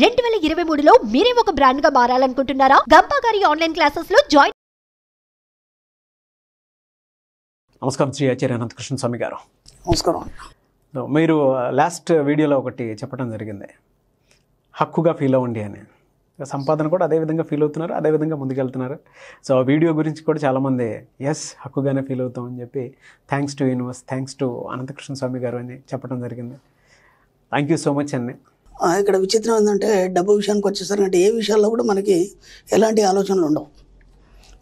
రెండు వేల ఇరవై మూడులో మీరే ఒక బ్రాండ్ గా మారాలనుకుంటున్నారా గంపా గారి ఆన్లైన్ క్లాసెస్ లో జాయిన్ నమస్కారం శ్రీ ఆచార్య అనంతకృష్ణ స్వామి గారు నమస్కారం మీరు లాస్ట్ వీడియోలో ఒకటి చెప్పడం జరిగింది హక్కుగా ఫీల్ అవ్వండి అని సంపాదన కూడా అదే విధంగా ఫీల్ అవుతున్నారు అదే విధంగా ముందుకెళ్తున్నారు సో వీడియో గురించి కూడా చాలామంది ఎస్ హక్కుగానే ఫీల్ అవుతాం అని చెప్పి thanks to universe thanks to Ananthakrishna Swami గారు అని చెప్పడం జరిగింది థ్యాంక్ యూ సో మచ్ అండి ఇక్కడ విచిత్రం ఏంటంటే డబ్బు విషయానికి వచ్చేసరికి అంటే ఏ విషయాల్లో కూడా మనకి ఎలాంటి ఆలోచనలు ఉండవు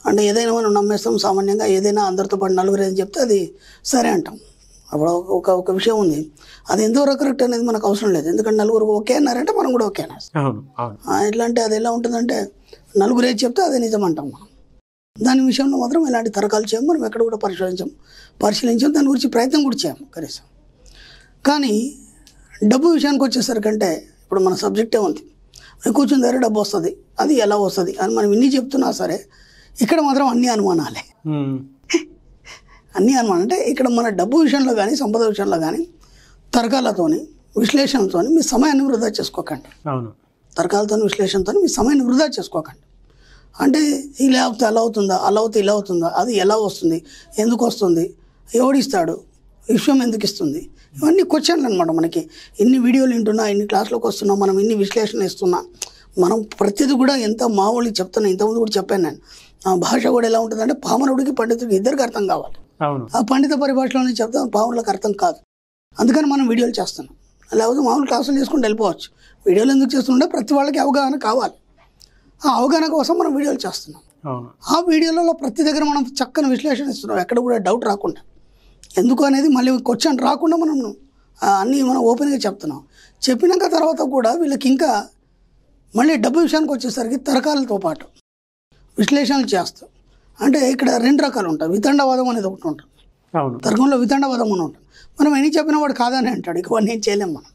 అంటే ఏదైనా మనం నమ్మేస్తాం సామాన్యంగా ఏదైనా అందరితో పాటు నలుగురు ఏదైనా చెప్తే అది సరే అంటాం అప్పుడు ఒక ఒక విషయం ఉంది అది ఎంతవరకు కరెక్ట్ అనేది మనకు అవసరం లేదు ఎందుకంటే నలుగురు ఓకే అన్నారంటే మనం కూడా ఓకే అన్నారు ఎట్లా అంటే అది ఎలా ఉంటుందంటే నలుగురు ఏది చెప్తే అదే నిజం అంటాం మనం దాని విషయంలో మాత్రం ఇలాంటి తరకాలు చేయము మనం ఎక్కడ కూడా పరిశీలించాం పరిశీలించాం దాని గురించి ప్రయత్నం కూడా చేయము కనీసం కానీ డబ్బు విషయానికి వచ్చేసరికంటే ఇప్పుడు మన సబ్జెక్టే ఉంది మనం కూర్చుని దగ్గర డబ్బు వస్తుంది అది ఎలా వస్తుంది అని మనం ఇన్ని చెప్తున్నా సరే ఇక్కడ మాత్రం అన్ని అనుమానాలే అన్ని అనుమానం అంటే ఇక్కడ మన డబ్బు విషయంలో కానీ సంపద విషయంలో కానీ తర్కాలతోని విశ్లేషణతో మీ సమయాన్ని వృధా చేసుకోకండి అవును తర్కాలతో విశ్లేషణతో మీ సమయాన్ని వృధా చేసుకోకండి అంటే ఇలా అవుతుంది అలా అవుతుందా అలా అవుతే ఇలా అవుతుందా అది ఎలా వస్తుంది ఎందుకు వస్తుంది ఎవడిస్తాడు విషయం ఎందుకు ఇస్తుంది ఇవన్నీ క్వశ్చన్లు అనమాట మనకి ఎన్ని వీడియోలు వింటున్నా ఎన్ని క్లాసులకు వస్తున్నా మనం ఎన్ని విశ్లేషణ ఇస్తున్నా మనం ప్రతిది కూడా ఎంత మామూలు చెప్తున్నా ఇంతకుముందు కూడా చెప్పాను నేను ఆ భాష కూడా ఎలా ఉంటుందంటే పామనుడికి పండితుడికి ఇద్దరికి అర్థం కావాలి ఆ పండిత పరిభాషలోనే చెప్తాం పాములకు అర్థం కాదు అందుకని మనం వీడియోలు చేస్తున్నాం లేకపోతే మామూలు క్లాసులు చేసుకుంటూ వెళ్ళిపోవచ్చు వీడియోలు ఎందుకు చేస్తుంటే ప్రతి వాళ్ళకి అవగాహన కావాలి ఆ అవగాహన కోసం మనం వీడియోలు చేస్తున్నాం ఆ వీడియోలలో ప్రతి దగ్గర మనం చక్కని విశ్లేషణ ఇస్తున్నాం ఎక్కడ కూడా డౌట్ రాకుండా ఎందుకు అనేది మళ్ళీ క్వశ్చన్ రాకుండా మనం అన్నీ మనం ఓపెన్గా చెప్తున్నాం చెప్పినాక తర్వాత కూడా వీళ్ళకి ఇంకా మళ్ళీ డబ్బు విషయానికి వచ్చేసరికి తరకాలతో పాటు విశ్లేషణలు చేస్తాం అంటే ఇక్కడ రెండు రకాలు ఉంటాయి వితండవాదం అనేది ఒకటి ఉంటుంది అవును తర్కంలో వితండవాదం అని ఉంటుంది మనం ఎన్ని చెప్పిన వాడు కాదని అంటాడు ఇక వాడిని ఏం చేయలేం మనం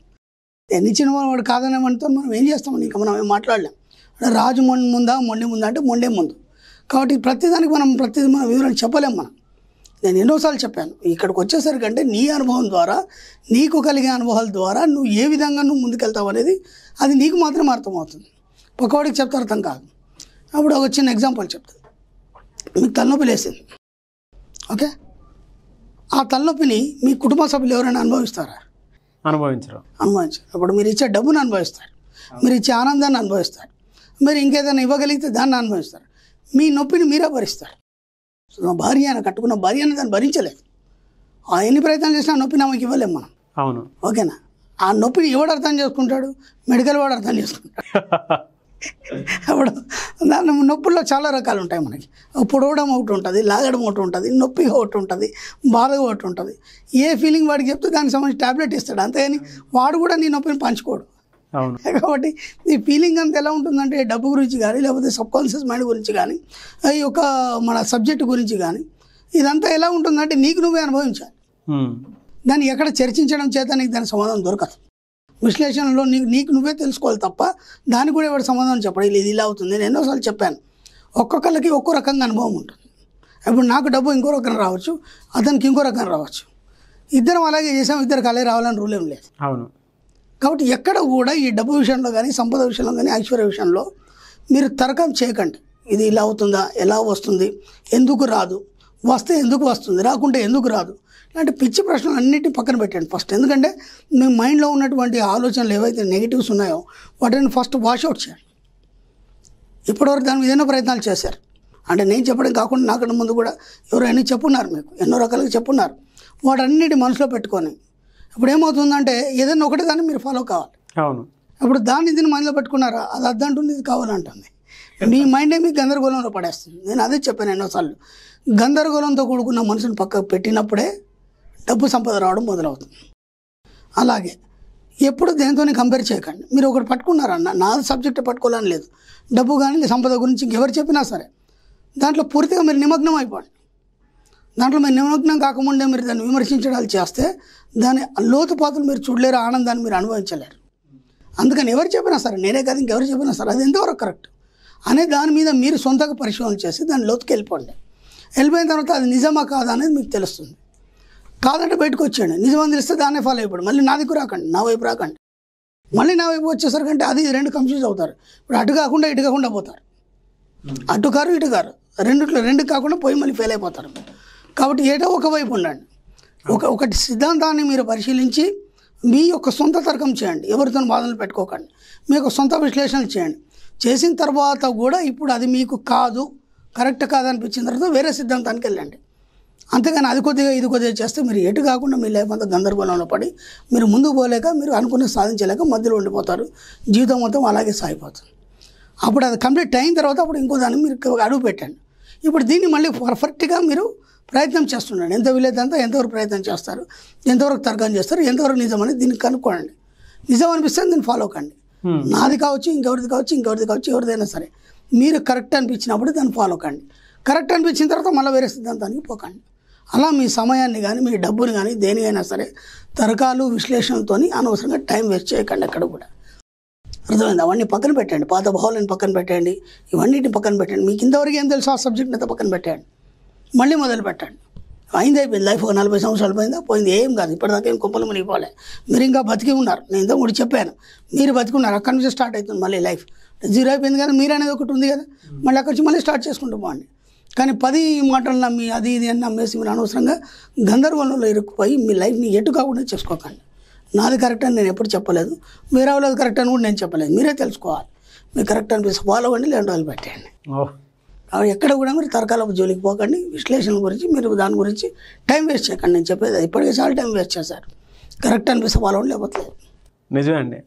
ఎన్ని ఇచ్చిన వాడు కాదని అంటే మనం ఏం చేస్తాం ఇంకా మనం ఏం మాట్లాడలేం అంటే రాజు మొండి ముందా మొండి ముందా అంటే మొండే ముందు కాబట్టి ప్రతిదానికి మనం ప్రతిదీ మన వివరణ చెప్పలేం మనం నేను ఎన్నోసార్లు చెప్పాను ఇక్కడికి వచ్చేసరికి అంటే నీ అనుభవం ద్వారా నీకు కలిగే అనుభవాల ద్వారా నువ్వు ఏ విధంగా నువ్వు ముందుకెళ్తావు అనేది అది నీకు మాత్రం అర్థమవుతుంది ఒకవాడికి చెప్తే అర్థం కాదు అప్పుడు ఒక చిన్న ఎగ్జాంపుల్ చెప్తాను మీకు తలనొప్పి లేసింది ఓకే ఆ తలనొప్పిని మీ కుటుంబ సభ్యులు ఎవరైనా అనుభవిస్తారా అనుభవించరు అనుభవించరు అప్పుడు మీరు ఇచ్చే డబ్బును అనుభవిస్తారు మీరు ఇచ్చే ఆనందాన్ని అనుభవిస్తారు మీరు ఇంకేదైనా ఇవ్వగలిగితే దాన్ని అనుభవిస్తారు మీ నొప్పిని మీరే భరిస్తారు నా భార్య ఆయన కట్టుకున్న భార్య అని దాన్ని భరించలేదు ఆ ఎన్ని ప్రయత్నాలు చేసినా నొప్పి నాకు ఇవ్వలేము మనం అవును ఓకేనా ఆ నొప్పిని ఎవడు అర్థం చేసుకుంటాడు మెడికల్ వాడు అర్థం చేసుకుంటాడు అప్పుడు దాని నొప్పుల్లో చాలా రకాలు ఉంటాయి మనకి పొడవడం ఒకటి ఉంటుంది లాగడం ఒకటి ఉంటుంది నొప్పి ఒకటి ఉంటుంది బాధ ఒకటి ఉంటుంది ఏ ఫీలింగ్ వాడికి చెప్తే దానికి సంబంధించి ట్యాబ్లెట్ ఇస్తాడు అంతేగాని వాడు కూడా నీ నొప్పిని పంచుకోడు కాబట్టి ఈ ఫీలింగ్ అంత ఎలా ఉంటుందంటే డబ్బు గురించి కానీ లేకపోతే సబ్ కాన్షియస్ మైండ్ గురించి కానీ ఈ యొక్క మన సబ్జెక్ట్ గురించి కానీ ఇదంతా ఎలా ఉంటుందంటే నీకు నువ్వే అనుభవించాలి దాన్ని ఎక్కడ చర్చించడం చేత నీకు దాని సమాధానం దొరకదు విశ్లేషణలో నీకు నీకు నువ్వే తెలుసుకోవాలి తప్ప దానికి కూడా ఎవరు సమాధానం చెప్పడం ఇది ఇలా అవుతుంది నేను ఎన్నోసార్లు చెప్పాను ఒక్కొక్కళ్ళకి ఒక్కో రకంగా అనుభవం ఉంటుంది ఇప్పుడు నాకు డబ్బు ఇంకో రకం రావచ్చు అతనికి ఇంకో రకం రావచ్చు ఇద్దరం అలాగే చేసాం ఇద్దరికి అలాగే రావాలని రూలేం ఏం లేదు అవును కాబట్టి ఎక్కడ కూడా ఈ డబ్బు విషయంలో కానీ సంపద విషయంలో కానీ ఐశ్వర్య విషయంలో మీరు తర్కం చేయకండి ఇది ఇలా అవుతుందా ఎలా వస్తుంది ఎందుకు రాదు వస్తే ఎందుకు వస్తుంది రాకుంటే ఎందుకు రాదు ఇలాంటి పిచ్చి ప్రశ్నలు అన్నిటిని పక్కన పెట్టండి ఫస్ట్ ఎందుకంటే మీ మైండ్లో ఉన్నటువంటి ఆలోచనలు ఏవైతే నెగిటివ్స్ ఉన్నాయో వాటిని ఫస్ట్ వాష్అవుట్ చేయండి ఇప్పటివరకు దాని మీద ఎన్నో ప్రయత్నాలు చేశారు అంటే నేను చెప్పడం కాకుండా నాకన్నా ముందు కూడా ఎవరైనా చెప్పున్నారు మీకు ఎన్నో రకాలుగా చెప్పున్నారు వాటన్నిటి మనసులో పెట్టుకొని ఇప్పుడు ఏమవుతుందంటే ఏదైనా ఒకటే దాన్ని మీరు ఫాలో కావాలి అవును ఇప్పుడు దాన్ని దీన్ని మనలో పెట్టుకున్నారా అది అద్దంటుంది ఇది కావాలంటుంది మీ మైండే మీకు గందరగోళంలో పడేస్తుంది నేను అదే చెప్పాను ఎన్నోసార్లు గందరగోళంతో కూడుకున్న మనుషుని పక్కకు పెట్టినప్పుడే డబ్బు సంపద రావడం మొదలవుతుంది అలాగే ఎప్పుడు దేనితోని కంపేర్ చేయకండి మీరు ఒకటి పట్టుకున్నారన్న నా సబ్జెక్ట్ పట్టుకోవాలని లేదు డబ్బు కానీ సంపద గురించి ఎవరు చెప్పినా సరే దాంట్లో పూర్తిగా మీరు నిమగ్నం అయిపోండి దాంట్లో మీరు నిమగ్నం కాకముందే మీరు దాన్ని విమర్శించడాలు చేస్తే దాని లోతుపాతులు మీరు చూడలేరు ఆనందాన్ని మీరు అనుభవించలేరు అందుకని ఎవరు చెప్పినా సరే నేనే కాదు ఇంకెవరు చెప్పినా సరే అది ఎంతవరకు కరెక్ట్ అనే దాని మీద మీరు సొంతంగా పరిశోధన చేసి దాని లోతుకి వెళ్ళిపోండి వెళ్ళిపోయిన తర్వాత అది నిజమా కాదా అనేది మీకు తెలుస్తుంది కాదంటే బయటకు వచ్చేయండి నిజమని తెలిస్తే దాన్నే ఫాలో అయిపోయాడు మళ్ళీ నా దగ్గర రాకండి నా వైపు రాకండి మళ్ళీ నా వైపు వచ్చేసరికంటే అది రెండు కన్ఫ్యూజ్ అవుతారు ఇప్పుడు అటు కాకుండా ఇటు కాకుండా పోతారు అటు కారు ఇటు కారు రెండిట్లో రెండు కాకుండా పోయి మళ్ళీ ఫెయిల్ అయిపోతారు మీరు కాబట్టి ఏటో ఒకవైపు ఉండండి ఒక ఒకటి సిద్ధాంతాన్ని మీరు పరిశీలించి మీ యొక్క సొంత తర్కం చేయండి ఎవరితో బాధలు పెట్టుకోకండి మీ యొక్క సొంత విశ్లేషణలు చేయండి చేసిన తర్వాత కూడా ఇప్పుడు అది మీకు కాదు కరెక్ట్ కాదనిపించిన తర్వాత వేరే సిద్ధాంతానికి వెళ్ళండి అంతేగాని అది కొద్దిగా ఇది కొద్దిగా చేస్తే మీరు ఎటు కాకుండా మీ లైఫ్ గందరగోళంలో పడి మీరు ముందుకు పోలేక మీరు అనుకున్న సాధించలేక మధ్యలో ఉండిపోతారు జీవితం మొత్తం అలాగే సాగిపోతుంది అప్పుడు అది కంప్లీట్ అయిన తర్వాత అప్పుడు ఇంకో దాన్ని మీరు అడుగు పెట్టండి ఇప్పుడు దీన్ని మళ్ళీ పర్ఫెక్ట్గా మీరు ప్రయత్నం చేస్తున్నాడు ఎంత వీలైతే ఎంతవరకు ప్రయత్నం చేస్తారు ఎంతవరకు తర్కం చేస్తారు ఎంతవరకు నిజం అనేది దీన్ని కనుక్కోండి నిజం అనిపిస్తే దీన్ని ఫాలో కండి నాది కావచ్చు ఇంకెవరిది కావచ్చు ఇంకెవరిది కావచ్చు ఎవరిదైనా సరే మీరు కరెక్ట్ అనిపించినప్పుడు దాన్ని ఫాలో కండి కరెక్ట్ అనిపించిన తర్వాత మళ్ళీ వేరే సిద్ధాంతానికి పోకండి అలా మీ సమయాన్ని కానీ మీ డబ్బుని కానీ దేనికైనా సరే తరకాలు విశ్లేషణతో అనవసరంగా టైం వేస్ట్ చేయకండి అక్కడ కూడా అర్థమైంది అవన్నీ పక్కన పెట్టండి పాత భావాలను పక్కన పెట్టండి ఇవన్నిటిని పక్కన పెట్టండి మీకు ఇంతవరకు ఏం తెలుసు ఆ సబ్జెక్ట్ని అయితే పక్కన పెట్టండి మళ్ళీ మొదలు పెట్టండి అయింది అయిపోయింది లైఫ్ నలభై సంవత్సరాలు పోయిందా పోయింది ఏం కాదు ఇప్పటిదాకా ఏం కుప్పలు మునిగిపోలే మీరు ఇంకా బతికి ఉన్నారు నేను ఇంత కూడా చెప్పాను మీరు బతికున్నారు అక్కడి నుంచి స్టార్ట్ అవుతుంది మళ్ళీ లైఫ్ జీరో అయిపోయింది కానీ మీరు అనేది ఒకటి ఉంది కదా మళ్ళీ అక్కడి నుంచి మళ్ళీ స్టార్ట్ చేసుకుంటూ పోండి కానీ పది మాటలు నమ్మి అది ఇది అని నమ్మేసి మీరు అనవసరంగా గందరగోళంలో ఇరుక్కుపోయి మీ లైఫ్ ఎటు కాకుండా చేసుకోకండి నాది కరెక్ట్ అని నేను ఎప్పుడు చెప్పలేదు మీరు వాళ్ళది కరెక్ట్ అని కూడా నేను చెప్పలేదు మీరే తెలుసుకోవాలి మీరు కరెక్ట్ అనిపిస్తే ఫాలో అవ్వండి లేని వాళ్ళు పెట్టేయండి ఎక్కడ కూడా మీరు తరకాలపు జోలికి పోకండి విశ్లేషణ గురించి మీరు దాని గురించి టైం వేస్ట్ చేయకండి నేను చెప్పేది ఇప్పటికే చాలా టైం వేస్ట్ చేశారు కరెక్ట్ అనిపిస్తే ఫాలో లేకపోతే నిజమే అండి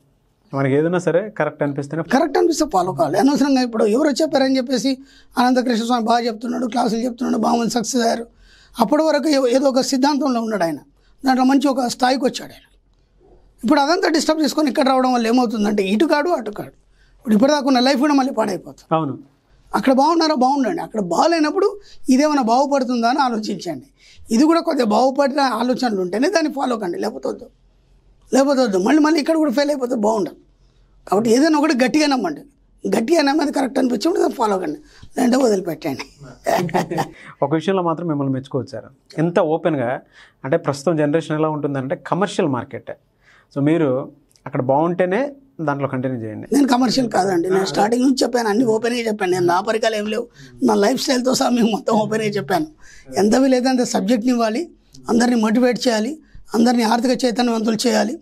మనకి ఏదైనా సరే కరెక్ట్ అనిపిస్తే కరెక్ట్ అనిపిస్తే ఫాలో కావాలి అనవసరంగా ఇప్పుడు ఎవరు చెప్పారని చెప్పేసి అనంతకృష్ణ స్వామి బాగా చెప్తున్నాడు క్లాసులు చెప్తున్నాడు బాగుంది సక్సెస్ అయ్యారు అప్పటి వరకు ఏదో ఒక సిద్ధాంతంలో ఉన్నాడు ఆయన దాంట్లో మంచి ఒక స్థాయికి వచ్చాడు ఆయన ఇప్పుడు అదంతా డిస్టర్బ్ చేసుకొని ఇక్కడ రావడం వల్ల ఏమవుతుందంటే ఇటు కాడు అటు కాడు ఇప్పుడు ఇప్పటిదాకా ఉన్న లైఫ్ కూడా మళ్ళీ పాడైపోతుంది అవును అక్కడ బాగున్నారా బాగుండండి అక్కడ బాగాలేనప్పుడు ఇదేమైనా బాగుపడుతుందా అని ఆలోచించండి ఇది కూడా కొద్దిగా బాగుపడిన ఆలోచనలు ఉంటేనే దాన్ని ఫాలో కండి లేకపోతే వద్దు లేకపోతే వద్దు మళ్ళీ మళ్ళీ ఇక్కడ కూడా ఫెయిల్ అయిపోతే బాగుండదు కాబట్టి ఏదైనా ఒకటి గట్టిగా నమ్మండి గట్టిగా నమ్మేది కరెక్ట్ అనిపించండి దాన్ని ఫాలో కండి లేదంటే వదిలిపెట్టండి ఒక విషయంలో మాత్రం మిమ్మల్ని మెచ్చుకోవచ్చారు ఎంత ఓపెన్గా అంటే ప్రస్తుతం జనరేషన్ ఎలా ఉంటుందంటే కమర్షియల్ మార్కెట్ సో మీరు అక్కడ బాగుంటేనే దాంట్లో కంటిన్యూ చేయండి నేను కమర్షియల్ కాదండి నేను స్టార్టింగ్ నుంచి చెప్పాను అన్ని ఓపెన్గా చెప్పాను నేను నా పరికాలు ఏం లేవు నా లైఫ్ స్టైల్తో సహా మేము మొత్తం ఓపెన్గా చెప్పాను ఎంత వీలైతే సబ్జెక్ట్ని ఇవ్వాలి అందరినీ మోటివేట్ చేయాలి అందరినీ ఆర్థిక చైతన్యవంతులు చేయాలి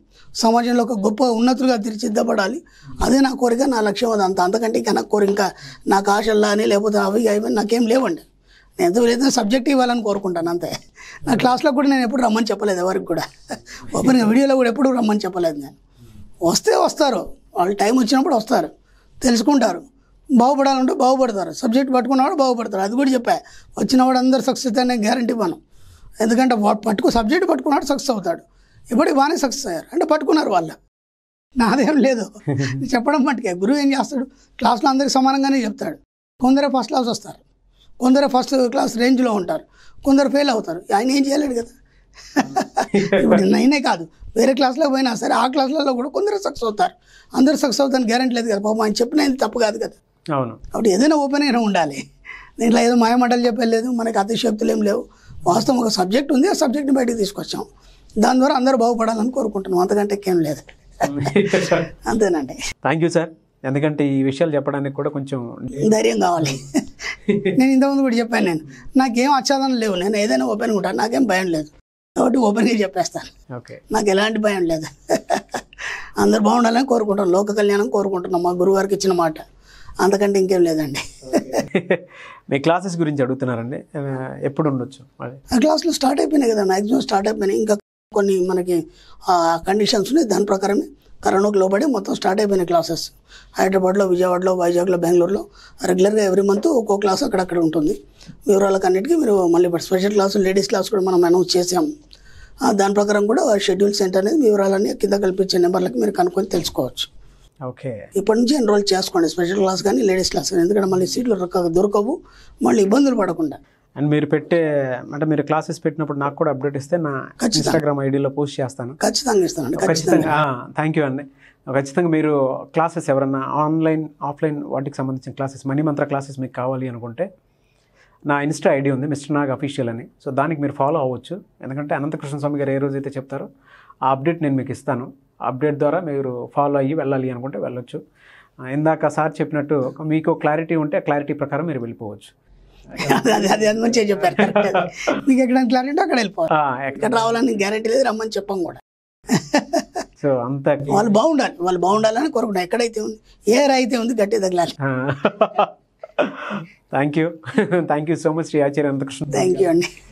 సమాజంలో ఒక గొప్ప ఉన్నతులుగా తీర్చిద్దపడాలి అదే నా కోరిక నా లక్ష్యం అది అంత అంతకంటే ఇంకా నా కోరిక నాకు ఆశల్లా అని లేకపోతే అవి అవి నాకేం లేవండి నేను ఎంత వీలైతే సబ్జెక్ట్ ఇవ్వాలని కోరుకుంటాను అంతే నా క్లాస్లో కూడా నేను ఎప్పుడు రమ్మని చెప్పలేదు ఎవరికి కూడా ఓపెన్గా వీడియోలో కూడా ఎప్పుడు రమ్మని చెప్పలేదు నేను వస్తే వస్తారు వాళ్ళు టైం వచ్చినప్పుడు వస్తారు తెలుసుకుంటారు బాగుపడాలంటే బాగుపడతారు సబ్జెక్ట్ పట్టుకున్నవాడు బాగుపడతారు అది కూడా చెప్పా వచ్చినవాడు అందరు సక్సెస్ అనే గ్యారంటీ మనం ఎందుకంటే పట్టుకు సబ్జెక్ట్ పట్టుకున్నాడు సక్సెస్ అవుతాడు ఇప్పుడు బాగానే సక్సెస్ అయ్యారు అంటే పట్టుకున్నారు వాళ్ళు నాదేం లేదు చెప్పడం మట్టుకే గురువు ఏం చేస్తాడు క్లాస్లో అందరికి సమానంగానే చెప్తాడు కొందరే ఫస్ట్ క్లాస్ వస్తారు కొందరు ఫస్ట్ క్లాస్ రేంజ్లో ఉంటారు కొందరు ఫెయిల్ అవుతారు ఆయన ఏం చేయలేడు కదా ఇప్పుడు నేనే కాదు వేరే క్లాస్లో పోయినా సరే ఆ క్లాస్లలో కూడా కొందరు సక్సెస్ అవుతారు అందరు సక్సెస్ అవుతారని గ్యారంటీ లేదు కదా పాపం ఆయన చెప్పిన తప్పు కాదు కదా అవును కాబట్టి ఏదైనా ఓపెన్ అయినా ఉండాలి దీంట్లో ఏదో మాయమాటలు చెప్పలేదు మనకి అతిశక్తులు ఏం లేవు వాస్తవం ఒక సబ్జెక్ట్ ఉంది ఆ సబ్జెక్ట్ని బయటకు తీసుకొచ్చాం దాని ద్వారా అందరూ బాగుపడాలని కోరుకుంటున్నాం అంతకంటే ఏం లేదు అంతేనండి థ్యాంక్ యూ సార్ ఎందుకంటే ఈ విషయాలు చెప్పడానికి కూడా కొంచెం ధైర్యం కావాలి నేను ఇంతకుముందు కూడా చెప్పాను నేను నాకేం ఆచ్ఛాదన లేవు నేను ఏదైనా ఓపెన్ ఉంటాను నాకేం భయం లేదు కాబట్టి ఓపెన్గా చెప్పేస్తాను నాకు ఎలాంటి భయం లేదు అందరు బాగుండాలని కోరుకుంటాం లోక కళ్యాణం కోరుకుంటున్నాం మా గురువారికి ఇచ్చిన మాట అంతకంటే ఇంకేం లేదండి మీ క్లాసెస్ గురించి అడుగుతున్నారండి ఎప్పుడు ఉండొచ్చు ఆ క్లాసులు స్టార్ట్ అయిపోయినాయి కదా మ్యాక్సిమం స్టార్ట్ అయిపోయినాయి ఇంకా కొన్ని మనకి కండిషన్స్ ఉన్నాయి దాని ప్రకారమే అరౌండ్ లోబడి మొత్తం స్టార్ట్ అయిపోయిన క్లాసెస్ హైదరాబాద్లో విజయవాడలో వైజాగ్లో బెంగళూరులో రెగ్యులర్గా ఎవ్రీ మంత్ ఒక్కో క్లాస్ అక్కడక్కడ ఉంటుంది వివరాలకు అన్నిటికీ మీరు మళ్ళీ స్పెషల్ క్లాసు లేడీస్ క్లాస్ కూడా మనం అనౌన్స్ చేసాం దాని ప్రకారం కూడా షెడ్యూల్ సెంటర్ అనేది వివరాలన్నీ కింద కల్పించే నెంబర్లకు మీరు కనుక్కొని తెలుసుకోవచ్చు ఓకే ఇప్పటి నుంచి ఎన్రోల్ చేసుకోండి స్పెషల్ క్లాస్ కానీ లేడీస్ క్లాస్ కానీ ఎందుకంటే మళ్ళీ సీట్లు దొరకవు మళ్ళీ ఇబ్బందులు పడకుండా అండ్ మీరు పెట్టే అంటే మీరు క్లాసెస్ పెట్టినప్పుడు నాకు కూడా అప్డేట్ ఇస్తే నా ఇన్స్టాగ్రామ్ ఐడిలో పోస్ట్ చేస్తాను ఖచ్చితంగా థ్యాంక్ యూ అండి ఖచ్చితంగా మీరు క్లాసెస్ ఎవరన్నా ఆన్లైన్ ఆఫ్లైన్ వాటికి సంబంధించిన క్లాసెస్ మనీ మంత్ర క్లాసెస్ మీకు కావాలి అనుకుంటే నా ఇన్స్టా ఐడి ఉంది మిస్టర్ నాగ్ అఫీషియల్ అని సో దానికి మీరు ఫాలో అవ్వచ్చు ఎందుకంటే అనంతకృష్ణ స్వామి గారు ఏ రోజు అయితే చెప్తారో ఆ అప్డేట్ నేను మీకు ఇస్తాను అప్డేట్ ద్వారా మీరు ఫాలో అయ్యి వెళ్ళాలి అనుకుంటే వెళ్ళొచ్చు ఇందాక సార్ చెప్పినట్టు మీకు క్లారిటీ ఉంటే క్లారిటీ ప్రకారం మీరు వెళ్ళిపోవచ్చు అదే అది మంచిగా చెప్పారు కరెక్ట్ మీకు ఎక్కడ క్లారిటీ అక్కడ వెళ్ళిపోవాలి ఎక్కడ రావాలని గ్యారెంటీ లేదు రమ్మని చెప్పం కూడా సో అంత వాళ్ళు బాగుండాలి వాళ్ళు బాగుండాలని కోరుకుంటాం ఎక్కడైతే ఉంది ఏ అయితే ఉంది గట్టి తగలాలి thank you thank you so much Shri Acharya Anantakrishna thank you అండి